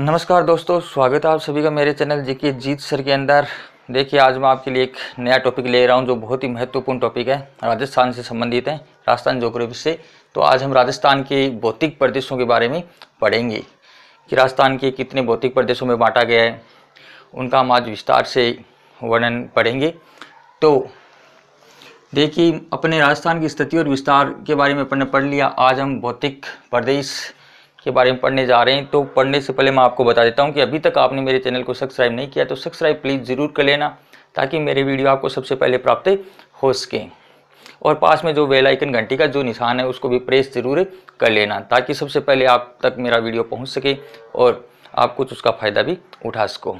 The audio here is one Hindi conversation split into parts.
नमस्कार दोस्तों स्वागत है आप सभी का मेरे चैनल जी के जीत सर के अंदर देखिए आज मैं आपके लिए एक नया टॉपिक ले रहा हूँ जो बहुत ही महत्वपूर्ण टॉपिक है राजस्थान से संबंधित है राजस्थान जोग्राफी से तो आज हम राजस्थान के भौतिक प्रदेशों के बारे में पढ़ेंगे कि राजस्थान के कितने भौतिक प्रदेशों में बांटा गया है उनका हम आज विस्तार से वर्णन पढ़ेंगे तो देखिए अपने राजस्थान की स्थिति और विस्तार के बारे में अपन ने पढ़ लिया आज हम भौतिक प्रदेश के बारे में पढ़ने जा रहे हैं तो पढ़ने से पहले मैं आपको बता देता हूँ कि अभी तक आपने मेरे चैनल को सब्सक्राइब नहीं किया तो सब्सक्राइब प्लीज़ ज़रूर कर लेना ताकि मेरे वीडियो आपको सबसे पहले प्राप्त हो सकें और पास में जो वेल आइकन घंटी का जो निशान है उसको भी प्रेस ज़रूर कर लेना ताकि सबसे पहले आप तक मेरा वीडियो पहुँच सके और आप कुछ उसका फ़ायदा भी उठा सको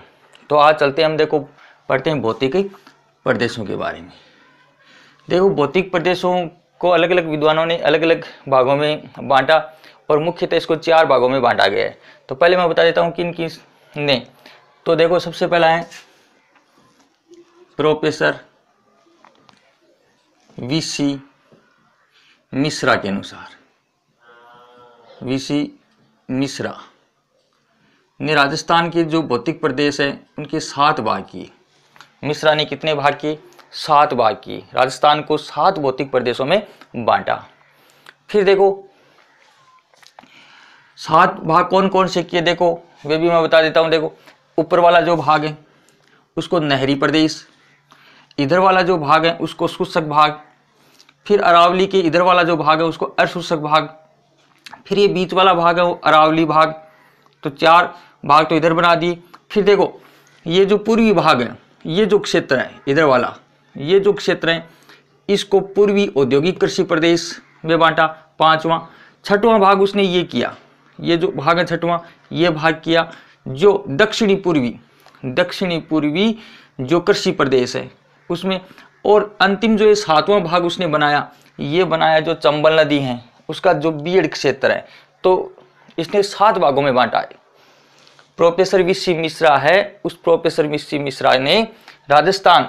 तो आज चलते हम देखो पढ़ते हैं भौतिक प्रदेशों के बारे में देखो भौतिक प्रदेशों को अलग अलग विद्वानों ने अलग अलग भागों में बांटा और मुख्यतः इसको चार भागों में बांटा गया है तो पहले मैं बता देता हूँ किन किस ने तो देखो सबसे पहला है प्रोफेसर वीसी मिश्रा के अनुसार वीसी मिश्रा ने राजस्थान के जो भौतिक प्रदेश है उनके सात भाग किए मिश्रा ने कितने भाग किए सात भाग किए राजस्थान को सात भौतिक प्रदेशों में बांटा फिर देखो सात भाग कौन कौन से किए देखो वे भी मैं बता देता हूँ देखो ऊपर वाला जो भाग है उसको नहरी प्रदेश इधर वाला जो भाग है उसको सूचक भाग फिर अरावली के इधर वाला जो भाग है उसको असूचक भाग फिर ये बीच वाला भाग है वो अरावली भाग तो चार भाग तो इधर बना दिए फिर देखो ये जो पूर्वी भाग है ये जो क्षेत्र है इधर वाला ये जो क्षेत्र है इसको पूर्वी औद्योगिक कृषि प्रदेश में बांटा पांचवा छठवां भाग उसने ये किया ये जो भाग है छठवां ये भाग किया जो दक्षिणी पूर्वी दक्षिणी पूर्वी जो कृषि प्रदेश है उसमें और अंतिम जो ये सातवां भाग उसने बनाया ये बनाया जो चंबल नदी है उसका जो बीएड क्षेत्र है तो इसने सात भागों में बांटा है प्रोफेसर विश्व मिश्रा है उस प्रोफेसर विश्व मिश्रा ने राजस्थान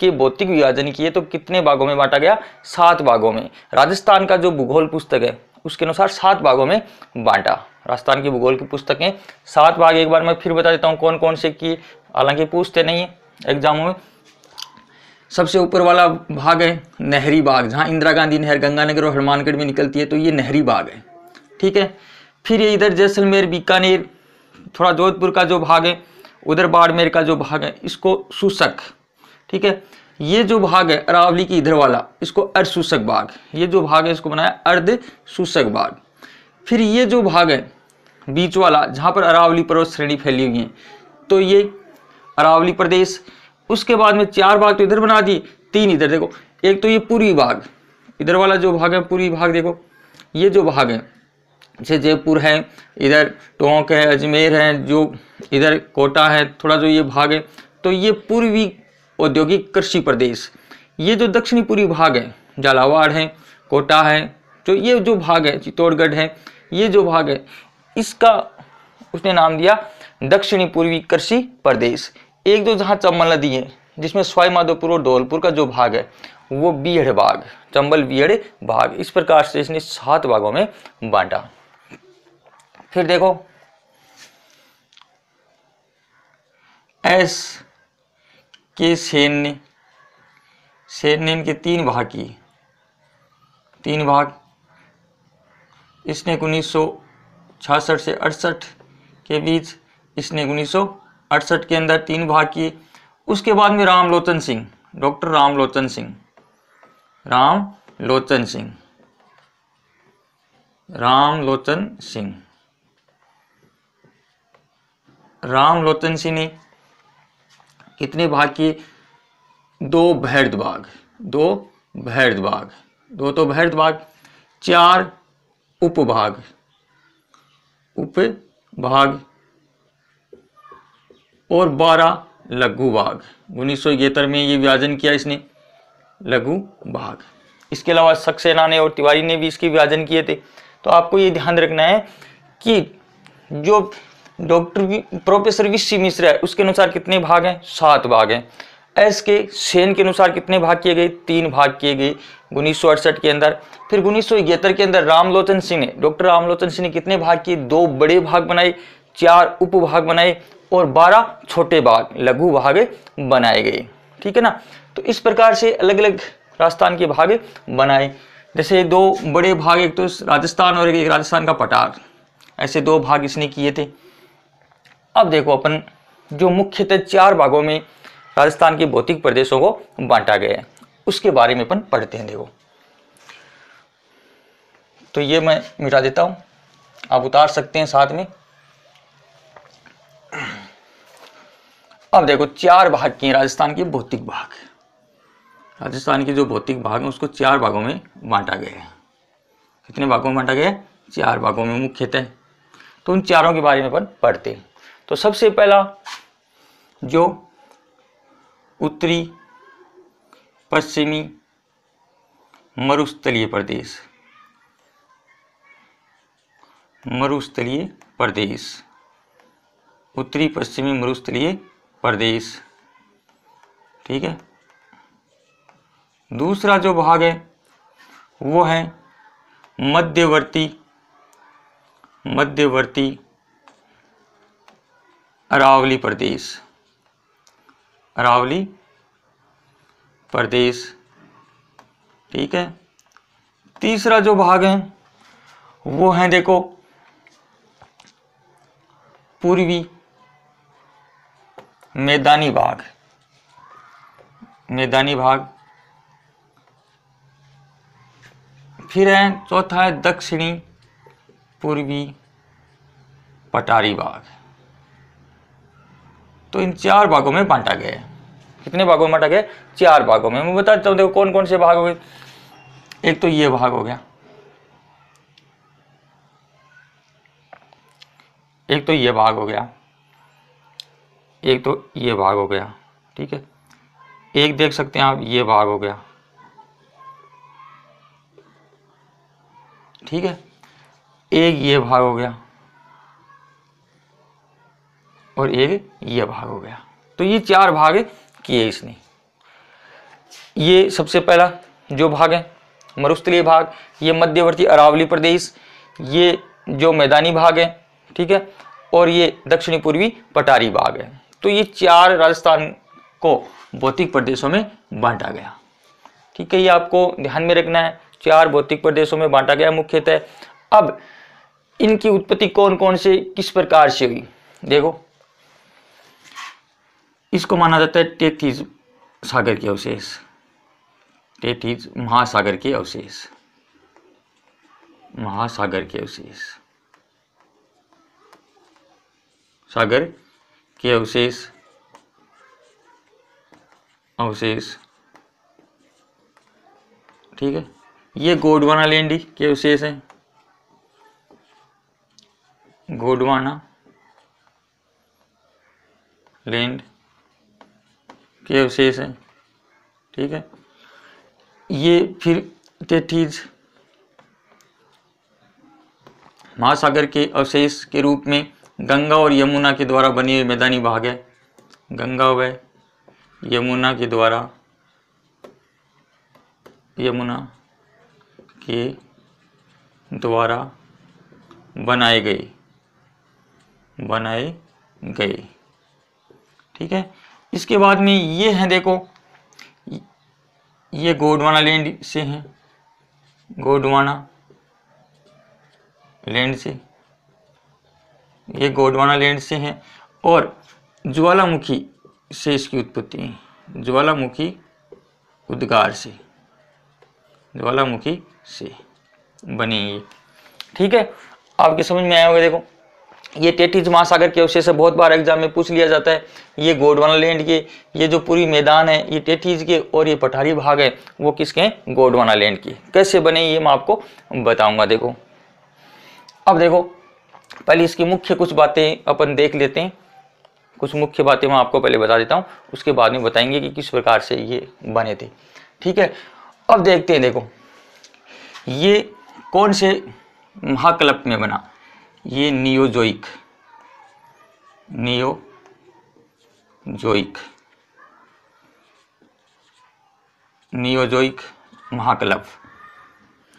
के भौतिक विभाजन किए तो कितने भागों में बांटा गया सात भागों में राजस्थान का जो भूगोल पुस्तक है उसके अनुसार सात भागों में बांटा राजस्थान की भूगोल की पुस्तकें सात भाग एक बार मैं फिर बता देता हूँ कौन कौन से की हालांकि पूछते नहीं है एग्जामों में सबसे ऊपर वाला भाग है नहरी बाग जहाँ इंदिरा गांधी नहर गंगानगर और हनुमानगढ़ में निकलती है तो ये नहरी बाग है ठीक है फिर ये इधर जैसलमेर बीकानेर थोड़ा जोधपुर का जो भाग है उधर बाड़मेर का जो भाग है इसको सुसक ठीक है ये जो भाग है अरावली की इधर वाला इसको अर्धसूसक भाग ये जो भाग है इसको बनाया अर्धसूसक भाग फिर ये जो भाग है बीच वाला जहाँ पर अरावली पर्वत श्रेणी फैली हुई है तो ये अरावली प्रदेश उसके बाद में चार भाग तो इधर बना दिए तीन इधर देखो एक तो ये पूर्वी भाग इधर वाला जो भाग है पूर्वी भाग देखो ये जो भाग है जैसे जयपुर है इधर टोंक है अजमेर है जो इधर कोटा है थोड़ा जो ये भाग है तो ये पूर्वी औद्योगिक कृषि प्रदेश ये जो दक्षिणी पूर्वी भाग है झालावाड़ है कोटा है जो ये जो भाग है चित्तौड़गढ़ है ये जो भाग है इसका उसने नाम दिया दक्षिणी पूर्वी कृषि प्रदेश एक दो जहाँ चंबल नदी है जिसमें स्वाईमाधोपुर और धौलपुर का जो भाग है वो बीहड़ भाग चंबल बीहड़ भाग इस प्रकार से इसने सात भागों में बांटा फिर देखो एस के सैन्य सैन्य इनके तीन भाग की तीन भाग इसने उन्नीस से अड़सठ के बीच इसने उन्नीस के अंदर तीन भाग किए उसके बाद में रामलोचन सिंह डॉक्टर रामलोचन सिंह राम लोचन सिंह राम लोचन सिंह राम लोचन सिंह ने कितने भाग किए दो भैर्द भाग दो भैर्द भाग दो तो भैर्द भाग चार उपभाग उपभाग और बारह लघु भाग उन्नीस में ये विभाजन किया इसने लघु भाग इसके अलावा सक्सेना ने और तिवारी ने भी इसके विभाजन किए थे तो आपको ये ध्यान रखना है कि जो डॉक्टर प्रोफेसर वी मिश्रा है उसके अनुसार कितने भाग हैं सात भाग हैं एस के सेन के अनुसार कितने भाग किए गए तीन भाग किए गए उन्नीस के अंदर फिर उन्नीस के अंदर रामलोचन सिंह ने डॉक्टर रामलोचन सिंह ने कितने भाग किए दो बड़े भाग बनाए चार उपभाग बनाए और बारह छोटे भाग लघु भाग बनाए गए ठीक है ना तो इस प्रकार से अलग अलग राजस्थान के भाग बनाए जैसे दो बड़े भाग एक तो राजस्थान और एक राजस्थान का पठार ऐसे दो भाग इसने किए थे अब देखो अपन जो मुख्यतः चार भागों में राजस्थान के भौतिक प्रदेशों को बांटा गया है उसके बारे में अपन पढ़ते हैं देखो तो ये मैं मिटा देता हूं आप उतार सकते हैं साथ में अब देखो चार भाग किए राजस्थान के भौतिक भाग राजस्थान के जो भौतिक भाग हैं उसको चार भागों में बांटा गया है कितने भागों में बांटा गया है चार भागों में मुख्यतः तो उन चारों के बारे में अपन पढ़ते हैं तो सबसे पहला जो उत्तरी पश्चिमी मरुस्थलीय प्रदेश मरुस्थलीय प्रदेश उत्तरी पश्चिमी मरुस्थलीय प्रदेश ठीक है दूसरा जो भाग है वो है मध्यवर्ती मध्यवर्ती अरावली प्रदेश अरावली प्रदेश ठीक है तीसरा जो भाग है वो है देखो पूर्वी मैदानी भाग मैदानी भाग फिर है चौथा है दक्षिणी पूर्वी पटारी बाग तो इन चार भागों में बांटा गया है कितने भागों में बांटा गया चार भागों में मैं बता देता हूँ देखो कौन कौन से भाग हो गए एक तो ये भाग हो गया एक तो ये भाग हो गया एक तो ये भाग हो गया ठीक है एक देख सकते हैं आप ये भाग हो गया ठीक है एक ये भाग हो गया और ये यह भाग हो गया तो ये चार भाग किए इसने ये सबसे पहला जो भाग है मरुस्थलीय भाग ये मध्यवर्ती अरावली प्रदेश ये जो मैदानी भाग है ठीक है और ये दक्षिणी पूर्वी पटारी भाग है तो ये चार राजस्थान को भौतिक प्रदेशों में बांटा गया ठीक है ये आपको ध्यान में रखना है चार भौतिक प्रदेशों में बांटा गया मुख्यतः अब इनकी उत्पत्ति कौन कौन से किस प्रकार से हुई देखो इसको माना जाता है टेथीज सागर के अवशेष टेथीज महासागर के अवशेष महासागर के अवशेष सागर के अवशेष अवशेष ठीक है ये गोडवाना लेंडी के अवशेष है गोडवाना लेंड के अवशेष हैं ठीक है ये फिर टेठीज महासागर के अवशेष के रूप में गंगा और यमुना के द्वारा बने हुए मैदानी भाग है गंगा व यमुना के द्वारा यमुना के द्वारा बनाए गए बनाए गए ठीक है इसके बाद में ये है देखो ये गोडवाना लैंड से हैं गोडवाना लैंड से ये गोडवाना लैंड से हैं और ज्वालामुखी से इसकी उत्पत्ति है ज्वालामुखी उद्गार से ज्वालामुखी से बनी ये ठीक है आपके समझ में आया होगा देखो ये टेटिज महासागर के अवशेष से बहुत बार एग्जाम में पूछ लिया जाता है ये गोडवाना लैंड के ये जो पूरी मैदान है ये टेटिज के और ये पठारी भाग है वो किसके हैं गोडवाना लैंड के कैसे बने ये मैं आपको बताऊंगा देखो अब देखो पहले इसकी मुख्य कुछ बातें अपन देख लेते हैं कुछ मुख्य बातें मैं आपको पहले बता देता हूँ उसके बाद में बताएंगे कि किस प्रकार से ये बने थे ठीक है अब देखते हैं देखो ये कौन से महाकल्प में बना ये नियोजोइक नियोजोइक नियोजोइक महाकलप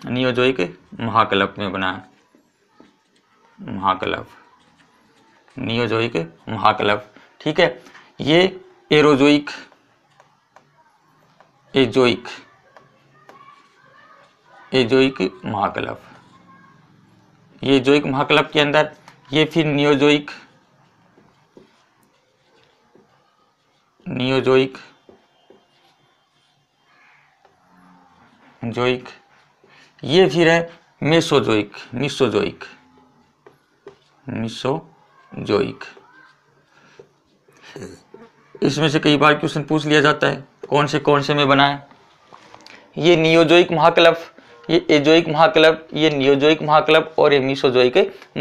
नियोजोइक महाकलप में बना है महाकलप नियोजोइक महाकलप ठीक है ये एरोजोइक एजोइक एजोइक महाकलप ये जोइक महाकलप के अंदर ये फिर नियोजोइक नियोजोइक जोइक ये फिर है मेसोजोइक मिसोजोइक मिसोजोइक इसमें से कई बार क्वेश्चन पूछ लिया जाता है कौन से कौन से में बना है ये नियोजोइक महाकलप ये एजोइक महाकलप ये नियोजोइक महाकलप और ये मिसोजोइक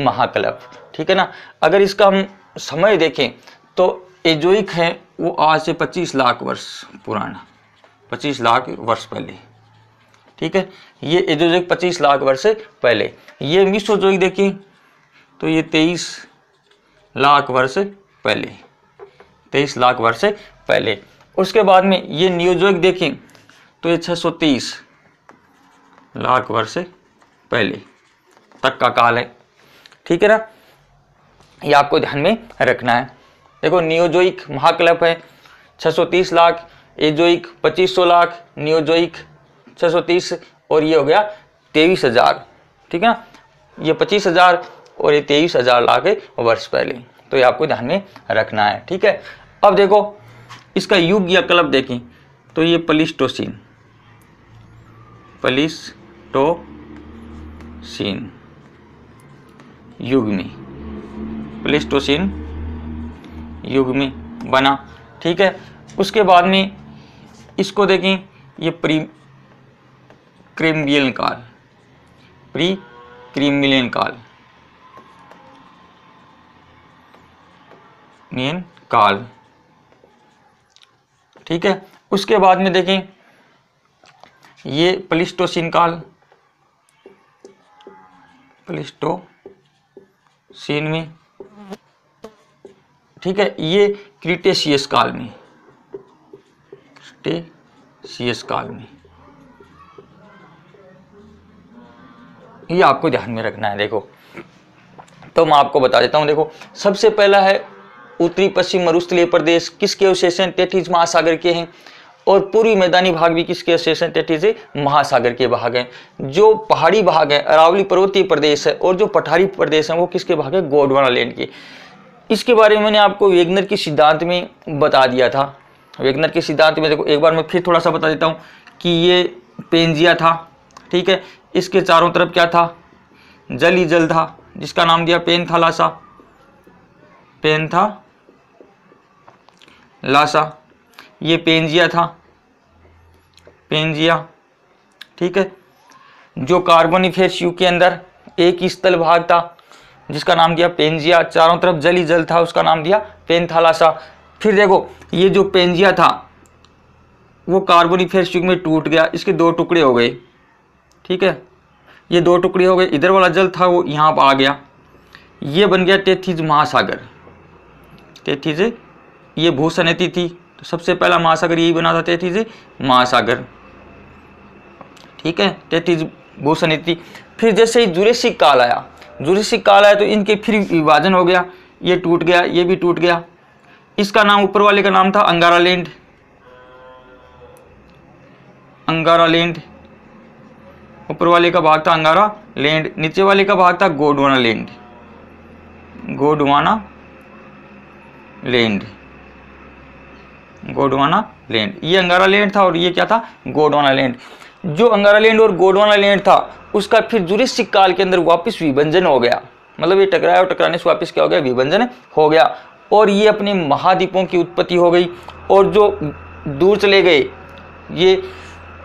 महाकलप ठीक है ना अगर इसका हम समय देखें तो एजोइक है वो आज से 25 लाख वर्ष पुराना 25 लाख वर्ष पहले ठीक है ये एजोजोइक 25 लाख वर्ष से पहले ये मिसोजोइक देखें तो ये 23 लाख वर्ष पहले 23 लाख वर्ष पहले उसके बाद में ये नियोजोइक देखें तो ये 630 लाख वर्ष पहले तक का काल है ठीक है ना ये आपको ध्यान में रखना है देखो नियोजोइक महाकल्प है 630 लाख एजोइक 2500 लाख नियोजोइक 630 और ये हो गया तेईस हजार ठीक है ना ये पच्चीस हजार और ये तेईस हजार लाख वर्ष पहले तो ये आपको ध्यान में रखना है ठीक है अब देखो इसका युग या क्लब देखें तो ये पलिस्टोसिन पलिस प्लेस्टोसिन युग में प्लेस्टोसिन युग में बना ठीक है उसके बाद में इसको देखें ये प्री क्रिम्बियन काल प्री क्रिमिलियन काल मेन काल ठीक है उसके बाद में देखें ये प्लिस्टोसिन काल प्लस सीन में ठीक है ये क्रिटेशियस काल में क्रिटेशियस काल में ये आपको ध्यान में रखना है देखो तो मैं आपको बता देता हूं देखो सबसे पहला है उत्तरी पश्चिम मरुस्थलीय प्रदेश किसके हैं तेतीस महासागर के हैं और पूर्वी मैदानी भाग भी किसके एसोसिएशन से महासागर के भाग हैं जो पहाड़ी भाग है अरावली पर्वतीय प्रदेश है और जो पठारी प्रदेश है वो किसके भाग है गोडवाना लैंड के इसके बारे में मैंने आपको वेगनर के सिद्धांत में बता दिया था वेगनर के सिद्धांत में देखो एक बार मैं फिर थोड़ा सा बता देता हूँ कि ये पेंजिया था ठीक है इसके चारों तरफ क्या था जल ही जल था जिसका नाम दिया पेन था लाशा पेन था लाशा ये पेंजिया था पेंजिया ठीक है जो कार्बोनिफेस यू के अंदर एक ही स्थल भाग था जिसका नाम दिया पेंजिया चारों तरफ जल ही जल था उसका नाम दिया पेंथालासा फिर देखो ये जो पेंजिया था वो कार्बोनिफेस युग में टूट गया इसके दो टुकड़े हो गए ठीक है ये दो टुकड़े हो गए इधर वाला जल था वो यहाँ पर आ गया ये बन गया तेथीज महासागर तेथीज ये भूसनती थी तो सबसे पहला महासागर यही बना था तेथीज महासागर ठीक है तैतीस भूषण नीति फिर जैसे ही जुरेसिक काल आया जुरेसिक काल आया तो इनके फिर विभाजन हो गया ये टूट गया ये भी टूट गया इसका नाम ऊपर वाले का नाम था अंगारा लैंड अंगारा लैंड ऊपर वाले का भाग था अंगारा लैंड नीचे वाले का भाग था Gondwana land Gondwana land Gondwana land ये अंगारा लैंड था और ये क्या था गोडवाना लैंड जो अंगारा लैंड और गोडवाना लैंड था उसका फिर जुरिस्टिक काल के अंदर वापस विभंजन हो गया मतलब ये टकराया और टकराने से वापस क्या हो गया विभंजन हो गया और ये अपने महाद्वीपों की उत्पत्ति हो गई और जो दूर चले गए ये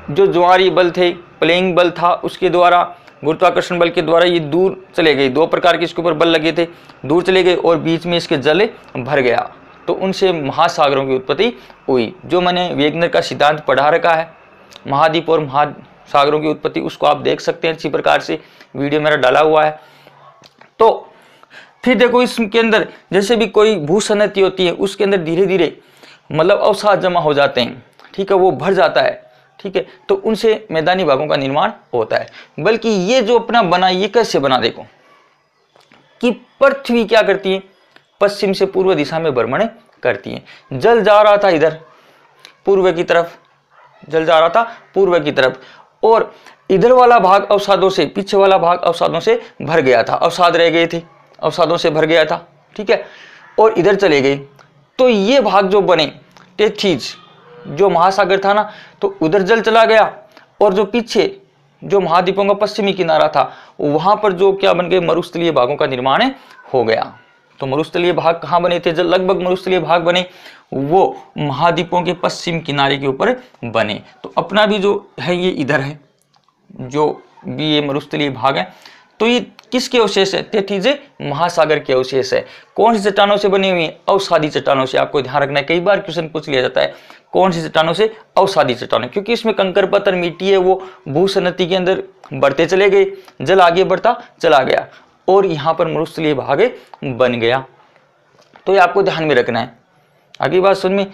जो ज्वारी बल थे प्लेइंग बल था उसके द्वारा गुरुत्वाकर्षण बल के द्वारा ये दूर चले गए दो प्रकार के इसके ऊपर बल लगे थे दूर चले गए और बीच में इसके जल भर गया तो उनसे महासागरों की उत्पत्ति हुई जो मैंने वेगनर का सिद्धांत पढ़ा रखा है महाद्वीप और महासागरों की उत्पत्ति उसको आप देख सकते हैं इसी प्रकार से वीडियो मेरा डाला हुआ है तो फिर देखो इसके अंदर जैसे भी कोई भूसन्नति होती है उसके अंदर धीरे धीरे मतलब अवसाद जमा हो जाते हैं ठीक है वो भर जाता है ठीक है तो उनसे मैदानी भागों का निर्माण होता है बल्कि ये जो अपना बना ये कैसे बना देखो कि पृथ्वी क्या करती है पश्चिम से पूर्व दिशा में भ्रमण करती है जल जा रहा था इधर पूर्व की तरफ जल जा रहा था पूर्व की तरफ और इधर वाला भाग अवसादों से पीछे वाला भाग अवसादों से भर गया था अवसाद रह गए थे अवसादों से भर गया था ठीक है और इधर चले गए तो ये भाग जो बने तेथीज जो महासागर था ना तो उधर जल चला गया और जो पीछे जो महाद्वीपों का पश्चिमी किनारा था वहां पर जो क्या बन गए मरुस्थलीय भागों का निर्माण हो गया तो मरुस्थलीय भाग कहाँ बने थे लगभग मरुस्थलीय भाग बने वो महाद्वीपों के पश्चिम किनारे के ऊपर बने तो अपना भी जो है ये इधर है जो भी ये मरुस्थलीय भाग है तो ये किसके अवशेष है तेथीजे महासागर के अवशेष है कौन सी चट्टानों से बनी हुई है अवसादी चट्टानों से आपको ध्यान रखना है कई बार क्वेश्चन पूछ लिया जाता है कौन सी चट्टानों से अवसादी चट्टानों क्योंकि इसमें कंकर पत्थर मिट्टी है वो भूसन्नति के अंदर बढ़ते चले गए जल आगे बढ़ता चला गया और यहाँ पर मरुस्थलीय भाग बन गया तो ये आपको ध्यान में रखना है आगे बात सुन में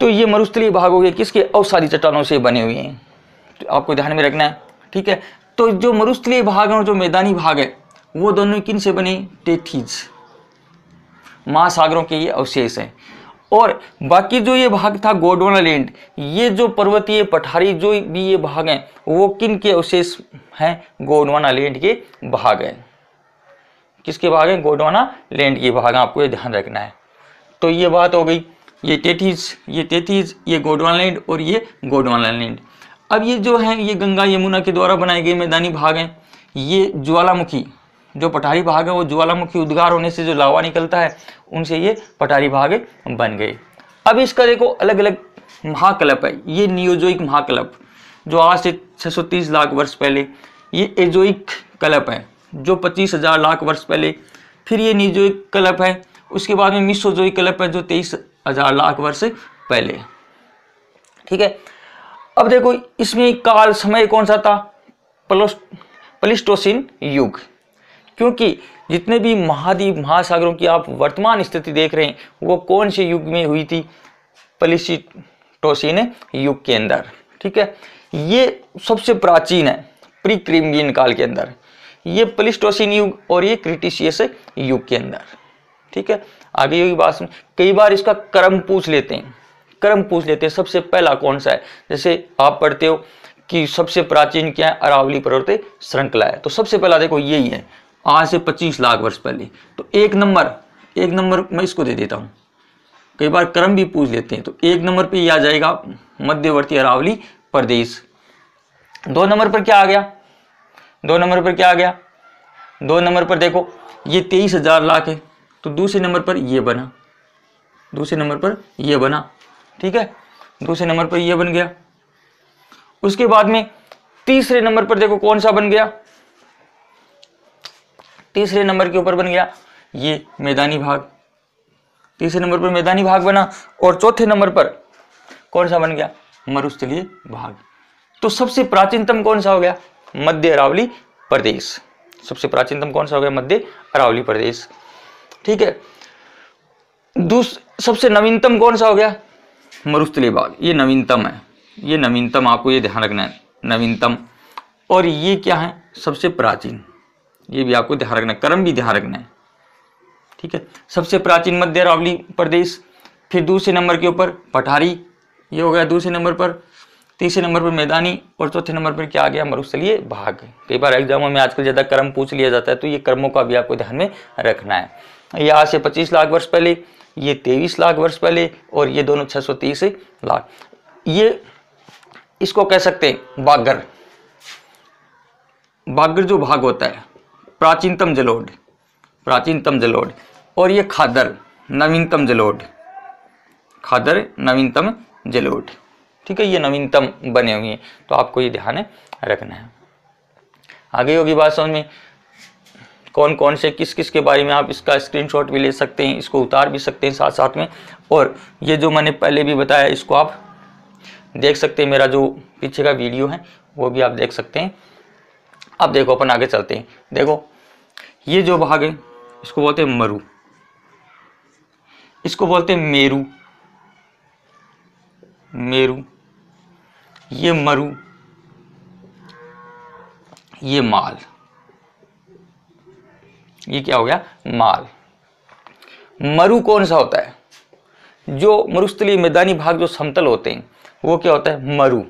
तो ये मरुस्थलीय भाग हो गए किसके अवसारी चट्टानों से बने हुए हैं तो आपको ध्यान में रखना है ठीक है तो जो मरुस्थलीय भाग है और जो मैदानी भाग है वो दोनों किन से बने टेथीज महासागरों के ये अवशेष हैं और बाकी जो ये भाग था गोडवाना लैंड ये जो पर्वतीय पठारी जो भी ये भाग हैं वो किन के अवशेष हैं गोडवाना लैंड के भाग हैं किसके भाग हैं गोडवाना लैंड के भाग हैं आपको ये ध्यान रखना है तो ये बात हो गई ये तेतीस ये तेतीस ये गोडवान लैंड और ये गोडवान लैंड अब ये जो है ये गंगा यमुना के द्वारा बनाए गए मैदानी भाग हैं ये ज्वालामुखी जो पठारी भाग है वो ज्वालामुखी उद्गार होने से जो लावा निकलता है उनसे ये पठारी भाग बन गए अब इसका देखो अलग अलग महाकलप है ये नियोजोइक महाकलप जो आज से 630 लाख वर्ष पहले ये एजोइक कल्प है जो 25,000 लाख वर्ष पहले फिर ये नियोजोइक कल्प है उसके बाद में जोई क्लब है जो तेईस हजार लाख वर्ष पहले ठीक है अब देखो इसमें काल समय कौन सा था पलिस्टोसिन युग क्योंकि जितने भी महाद्वीप महासागरों की आप वर्तमान स्थिति देख रहे हैं वो कौन से युग में हुई थी पलिस्टोसिन युग के अंदर ठीक है ये सबसे प्राचीन है प्री क्रिमियन काल के अंदर ये पलिस्टोसिन युग और ये क्रिटिशियस युग के अंदर ठीक है आगे होगी बात सुन कई बार इसका क्रम पूछ लेते हैं क्रम पूछ लेते हैं सबसे पहला कौन सा है जैसे आप पढ़ते हो कि सबसे प्राचीन क्या है अरावली पर्वत श्रृंखला है तो सबसे पहला देखो यही है आज से 25 लाख वर्ष पहले तो एक नंबर एक नंबर मैं इसको दे देता हूँ कई बार क्रम भी पूछ लेते हैं तो एक नंबर पे ये आ जाएगा मध्यवर्ती अरावली प्रदेश दो नंबर पर क्या आ गया दो नंबर पर क्या आ गया दो नंबर पर देखो ये तेईस हजार लाख है तो दूसरे नंबर पर ये बना दूसरे नंबर पर ये बना ठीक है दूसरे नंबर पर ये बन गया उसके बाद में तीसरे नंबर पर देखो कौन सा बन गया तीसरे नंबर के ऊपर बन गया ये मैदानी भाग तीसरे नंबर पर मैदानी भाग बना और चौथे नंबर पर कौन सा बन गया मरुस्थलीय भाग तो सबसे प्राचीनतम कौन सा हो गया मध्य अरावली प्रदेश सबसे प्राचीनतम कौन सा हो गया मध्य अरावली प्रदेश ठीक है सबसे नवीनतम कौन सा हो गया मरुस्थली बाग ये नवीनतम है ये नवीनतम आपको ये ध्यान रखना है नवीनतम और ये क्या है सबसे प्राचीन ये भी आपको ध्यान रखना है कर्म भी ध्यान रखना है ठीक है सबसे प्राचीन मध्य अरावली प्रदेश फिर दूसरे नंबर के ऊपर पठारी ये हो गया दूसरे नंबर पर तीसरे नंबर पर मैदानी और चौथे नंबर पर क्या आ गया मरुस्थलीय भाग कई बार एग्जामों में आजकल ज़्यादा कर्म पूछ लिया जाता है तो ये कर्मों का भी आपको ध्यान में रखना है यहाँ से 25 लाख वर्ष पहले ये 23 लाख वर्ष पहले और ये दोनों 630 लाख ये इसको कह सकते हैं बागर बागर जो भाग होता है प्राचीनतम जलोड प्राचीनतम जलोड और ये खादर नवीनतम जलोड खादर नवीनतम जलोड ठीक है ये नवीनतम बने हुए हैं तो आपको ये ध्यान रखना है आगे होगी बात समझ में कौन कौन से किस किस के बारे में आप इसका स्क्रीनशॉट भी ले सकते हैं इसको उतार भी सकते हैं साथ साथ में और ये जो मैंने पहले भी बताया इसको आप देख सकते हैं मेरा जो पीछे का वीडियो है वो भी आप देख सकते हैं अब देखो अपन आगे चलते हैं देखो ये जो भाग है इसको बोलते हैं मरु इसको बोलते हैं मेरू मेरू ये मरु ये माल ये क्या हो गया माल मरु कौन सा होता है जो मरुस्थली मैदानी भाग जो समतल होते हैं वो क्या होता है मरु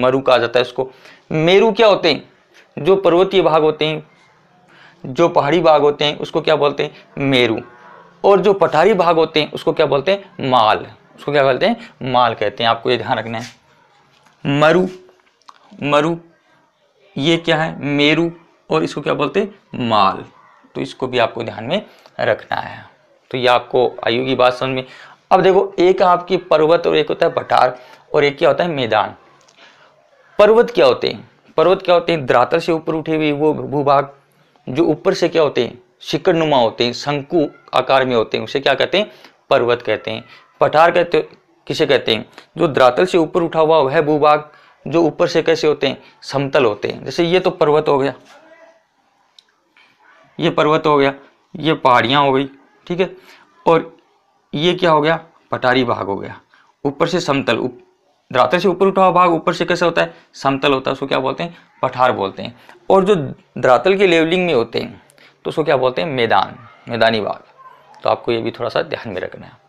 मरु कहा जाता है इसको मेरु क्या होते हैं जो पर्वतीय भाग होते हैं जो पहाड़ी भाग होते हैं उसको क्या बोलते हैं मेरु और जो पठारी भाग होते हैं उसको क्या बोलते हैं माल उसको क्या बोलते हैं माल कहते हैं आपको ये ध्यान रखना है मरु मरु ये क्या है मेरु और इसको क्या बोलते हैं माल तो इसको भी आपको ध्यान में रखना है तो ये आपको आयु की बात समझ में अब देखो एक आपकी पर्वत और एक होता है पठार और एक क्या होता है मैदान पर्वत क्या होते हैं पर्वत क्या होते हैं द्रातर से ऊपर उठे हुए वो भूभाग जो ऊपर से क्या होते हैं शिकर नुमा होते हैं शंकु आकार में होते हैं उसे क्या कहते हैं पर्वत कहते हैं पठार कहते किसे कहते हैं जो द्रातल से ऊपर उठा हुआ वह भूभाग जो ऊपर से कैसे होते हैं समतल होते हैं जैसे ये तो पर्वत हो गया ये पर्वत हो गया ये पहाड़ियाँ हो गई ठीक है और ये क्या हो गया पटारी भाग हो गया ऊपर से समतल उप, धरातल से ऊपर उठा हुआ भाग ऊपर से कैसे होता है समतल होता है उसको क्या बोलते हैं पठार बोलते हैं और जो धरातल के लेवलिंग में होते हैं तो उसको क्या बोलते हैं मैदान मैदानी भाग तो आपको ये भी थोड़ा सा ध्यान में रखना है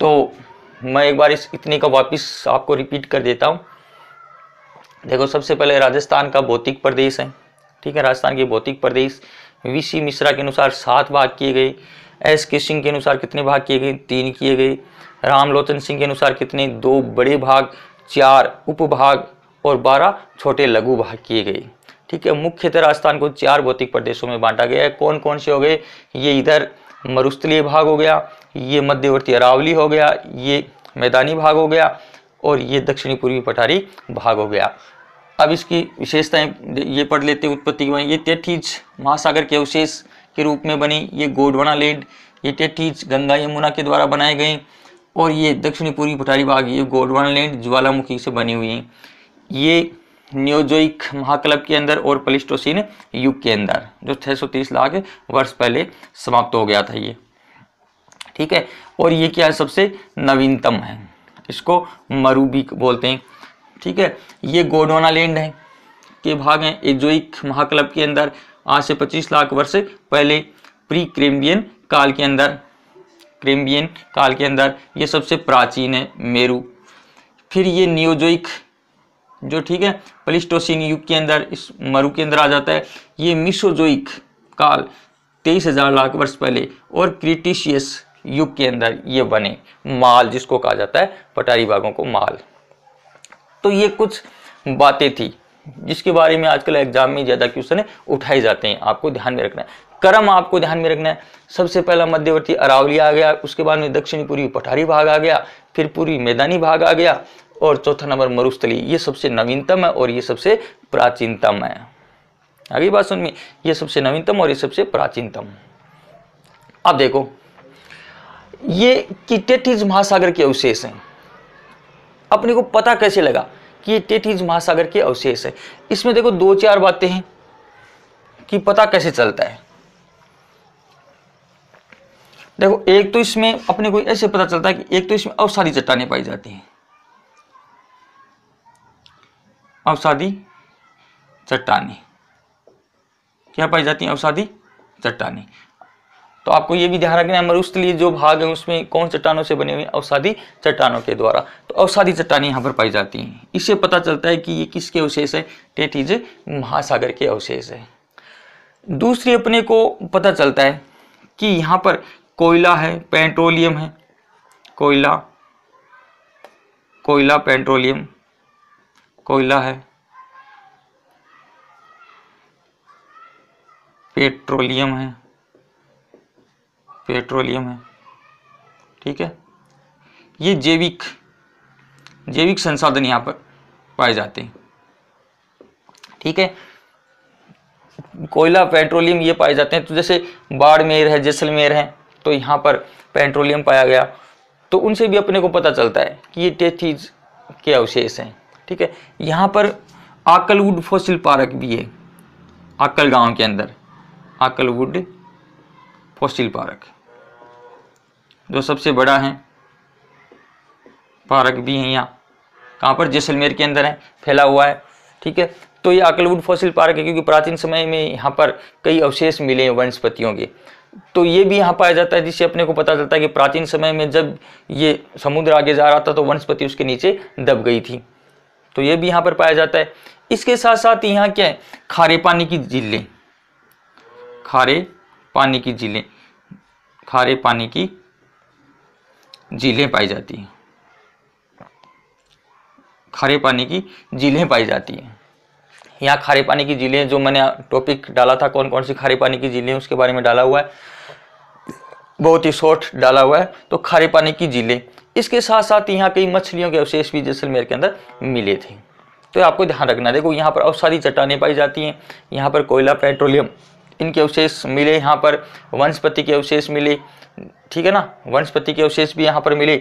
तो मैं एक बार इस इतने का वापस आपको रिपीट कर देता हूँ देखो सबसे पहले राजस्थान का भौतिक प्रदेश है ठीक है राजस्थान के भौतिक प्रदेश सी मिश्रा के अनुसार सात भाग किए गए एस के सिंह के अनुसार कितने भाग किए गए तीन किए गए रामलोचन सिंह के अनुसार कितने दो बड़े भाग चार उपभाग और बारह छोटे लघु भाग किए गए ठीक है मुख्यतः राजस्थान को चार भौतिक प्रदेशों में बांटा गया है कौन कौन से हो गए ये इधर मरुस्थलीय भाग हो गया ये मध्यवर्ती अरावली हो गया ये मैदानी भाग हो गया और ये दक्षिणी पूर्वी पठारी भाग हो गया अब इसकी विशेषताएं ये पढ़ लेते उत्पत्ति की ये टेठीज महासागर के अवशेष के रूप में बनी ये गोडवाना लेड ये टेठीज गंगा यमुना के द्वारा बनाए गए और ये दक्षिणी पूर्वी भटारी बाग ये गोडवाना लेड ज्वालामुखी से बनी हुई है ये न्योजोइक महाकलब के अंदर और पलिस्टोसिन युग के अंदर जो 630 लाख वर्ष पहले समाप्त हो गया था ये ठीक है और ये क्या है सबसे नवीनतम है इसको मरूबी बोलते हैं ठीक है ये गोडोना लैंड है के भाग हैं एजोइक महाकल्प के अंदर आज से 25 लाख वर्ष पहले प्री क्रेम्बियन काल के अंदर क्रेम्बियन काल के अंदर ये सबसे प्राचीन है मेरू फिर ये नियोजोइक जो ठीक है पलिस्टोसिन युग के अंदर इस मरु के अंदर आ जाता है ये मिसोजोइक काल तेईस हजार लाख वर्ष पहले और क्रिटिशियस युग के अंदर ये बने माल जिसको कहा जाता है पटारी बागों को माल तो ये कुछ बातें थी जिसके बारे में आजकल एग्जाम में ज़्यादा क्वेश्चन उठाए जाते हैं आपको ध्यान में रखना है कर्म आपको ध्यान में रखना है सबसे पहला मध्यवर्ती अरावली आ गया उसके बाद में दक्षिणी पूर्वी पठारी भाग आ गया फिर पूर्वी मैदानी भाग आ गया और चौथा नंबर मरुस्थली ये सबसे नवीनतम है और ये सबसे प्राचीनतम है आगे बात सुन में ये सबसे नवीनतम और ये सबसे प्राचीनतम अब देखो ये कि महासागर के अवशेष हैं अपने को पता कैसे लगा कि ये टेटीज महासागर के अवशेष है इसमें देखो दो चार बातें हैं कि पता कैसे चलता है देखो एक तो इसमें अपने को ऐसे पता चलता है कि एक तो इसमें अवसादी चट्टाने पाई जाती हैं अवसादी चट्टाने क्या पाई जाती हैं अवसादी चट्टाने तो आपको ये भी ध्यान रखना है मरुस्थलीय जो भाग है उसमें कौन चट्टानों से बने हुए हैं चट्टानों के द्वारा तो अवसादी चट्टानें यहाँ पर पाई जाती हैं इससे पता चलता है कि ये किसके अवशेष है टेटीज महासागर के अवशेष है दूसरी अपने को पता चलता है कि यहाँ पर कोयला है पेट्रोलियम है कोयला कोयला पेट्रोलियम कोयला है पेट्रोलियम है पेट्रोलियम है ठीक है ये जैविक जैविक संसाधन यहाँ पर पाए जाते हैं ठीक है कोयला पेट्रोलियम ये पाए जाते हैं तो जैसे बाड़मेर है जैसलमेर है तो यहाँ पर पेट्रोलियम पाया गया तो उनसे भी अपने को पता चलता है कि ये चीज के अवशेष हैं ठीक है यहाँ पर आकलवुड फॉसिल पार्क भी है आकल गांव के अंदर आकलवुड फॉसिल पार्क जो सबसे बड़ा है पार्क भी है यहाँ कहाँ पर जैसलमेर के अंदर है फैला हुआ है ठीक है तो ये अकलवुड फॉसिल पार्क है क्योंकि प्राचीन समय में यहाँ पर कई अवशेष मिले हैं वनस्पतियों के तो ये भी यहाँ पाया जाता है जिससे अपने को पता चलता है कि प्राचीन समय में जब ये समुद्र आगे जा रहा था तो वनस्पति उसके नीचे दब गई थी तो ये भी यहाँ पर पाया जाता है इसके साथ साथ यहाँ क्या है खारे पानी की झीलें खारे पानी की झीलें खारे पानी की झीलें पाई जाती हैं खारे पानी की झीलें पाई जाती हैं यहाँ खारे पानी की झीलें जो मैंने टॉपिक डाला था कौन कौन सी खारे पानी की झीलें उसके बारे में डाला हुआ है बहुत ही शॉर्ट डाला हुआ है तो खारे पानी की झीलें इसके साथ साथ यहाँ कई मछलियों के अवशेष भी जैसलमेर के अंदर मिले थे तो आपको ध्यान रखना देखो यहाँ पर सारी चट्टाने पाई जाती हैं यहाँ पर कोयला पेट्रोलियम इनके अवशेष मिले यहाँ पर वनस्पति के अवशेष मिले ठीक है ना वनस्पति के अवशेष भी यहाँ पर मिले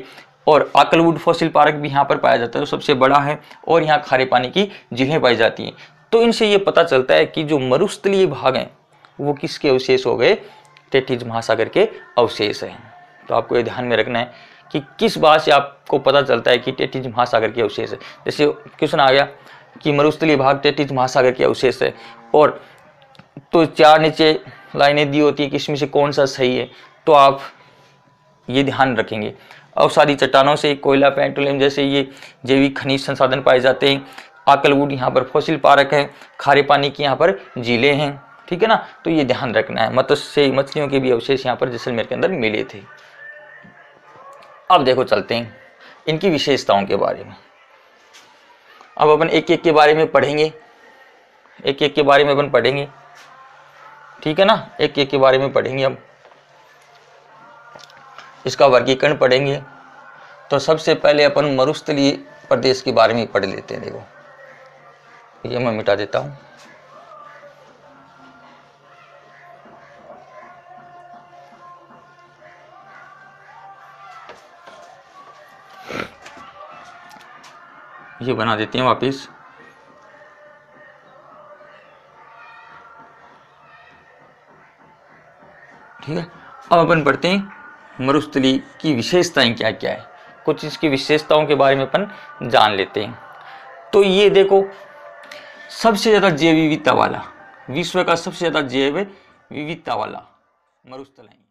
और आकलवुड फॉसिल पार्क भी यहाँ पर पाया जाता है जो सबसे बड़ा है और यहाँ खारे पानी की झीलें पाई जाती हैं तो इनसे ये पता चलता है कि जो मरुस्थलीय भाग हैं वो किसके अवशेष हो गए टेटिज महासागर के अवशेष हैं तो आपको ये ध्यान में रखना है कि किस बात से आपको पता चलता है कि टेटिज महासागर के अवशेष है जैसे क्वेश्चन आ गया कि मरुस्थलीय भाग टेटिज महासागर के अवशेष है और तो चार नीचे लाइनें दी होती है कि इसमें से कौन सा सही है तो आप ये ध्यान रखेंगे अवसादी चट्टानों से कोयला पेट्रोलियम जैसे ये जैविक खनिज संसाधन पाए जाते हैं आकलवुड यहाँ पर फौसिल पार्क है खारे पानी की यहाँ पर झीलें हैं ठीक है ना तो ये ध्यान रखना है मत्स्य मछलियों के भी अवशेष यहाँ पर जैसलमेर के अंदर मिले थे अब देखो चलते हैं इनकी विशेषताओं के बारे में अब अपन एक एक के बारे में पढ़ेंगे एक एक के बारे में अपन पढ़ेंगे ठीक है ना एक एक के बारे में पढ़ेंगे अब इसका वर्गीकरण पढ़ेंगे तो सबसे पहले अपन मरुस्थली प्रदेश के बारे में पढ़ लेते हैं देखो ये मैं मिटा देता हूँ ये बना देते हैं वापिस ठीक है अब अपन पढ़ते हैं मरुस्थली की विशेषताएं क्या क्या है कुछ इसकी विशेषताओं के बारे में अपन जान लेते हैं तो ये देखो सबसे ज़्यादा जैव विविधता वाला विश्व का सबसे ज़्यादा जैव विविधता वाला मरुस्थल है